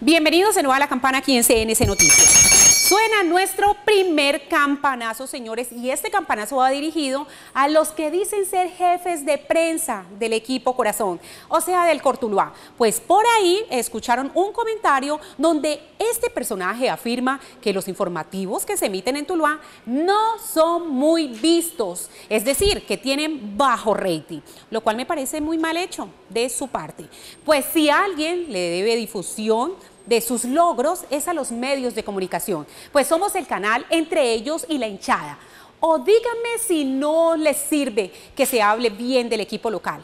Bienvenidos de nuevo a la campana aquí en CNC Noticias. Suena nuestro primer campanazo, señores, y este campanazo va dirigido a los que dicen ser jefes de prensa del equipo Corazón, o sea, del Cortuluá. Pues por ahí escucharon un comentario donde este personaje afirma que los informativos que se emiten en Tuluá no son muy vistos, es decir, que tienen bajo rating, lo cual me parece muy mal hecho de su parte. Pues si alguien le debe difusión, de sus logros es a los medios de comunicación, pues somos el canal entre ellos y la hinchada. O díganme si no les sirve que se hable bien del equipo local.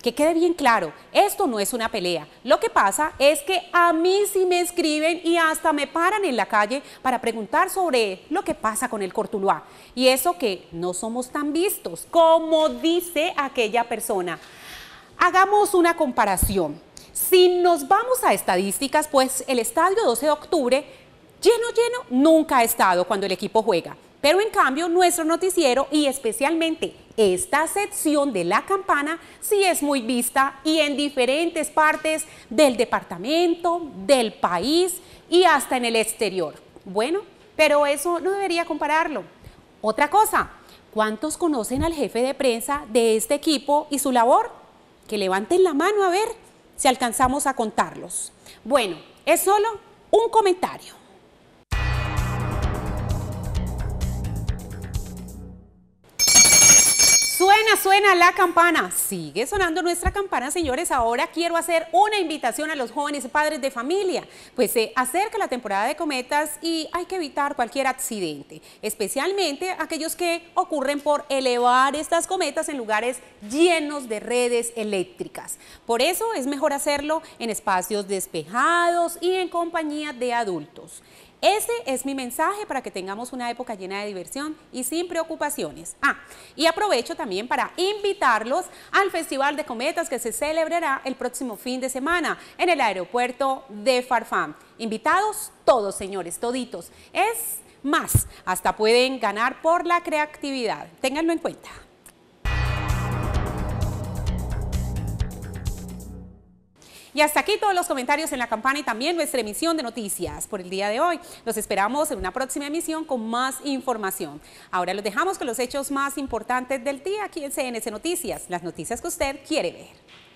Que quede bien claro, esto no es una pelea. Lo que pasa es que a mí sí me escriben y hasta me paran en la calle para preguntar sobre lo que pasa con el Cortuluá. Y eso que no somos tan vistos, como dice aquella persona. Hagamos una comparación. Si nos vamos a estadísticas, pues el estadio 12 de octubre lleno, lleno, nunca ha estado cuando el equipo juega. Pero en cambio, nuestro noticiero y especialmente esta sección de la campana sí es muy vista y en diferentes partes del departamento, del país y hasta en el exterior. Bueno, pero eso no debería compararlo. Otra cosa, ¿cuántos conocen al jefe de prensa de este equipo y su labor? Que levanten la mano a ver si alcanzamos a contarlos. Bueno, es solo un comentario. Suena, la campana. Sigue sonando nuestra campana, señores. Ahora quiero hacer una invitación a los jóvenes padres de familia. Pues se acerca la temporada de cometas y hay que evitar cualquier accidente, especialmente aquellos que ocurren por elevar estas cometas en lugares llenos de redes eléctricas. Por eso es mejor hacerlo en espacios despejados y en compañía de adultos. Ese es mi mensaje para que tengamos una época llena de diversión y sin preocupaciones. Ah, y aprovecho también para invitarlos al Festival de Cometas que se celebrará el próximo fin de semana en el aeropuerto de Farfán. Invitados todos, señores, toditos. Es más, hasta pueden ganar por la creatividad. Ténganlo en cuenta. Y hasta aquí todos los comentarios en la campana y también nuestra emisión de noticias por el día de hoy. Los esperamos en una próxima emisión con más información. Ahora los dejamos con los hechos más importantes del día aquí en CNS Noticias, las noticias que usted quiere ver.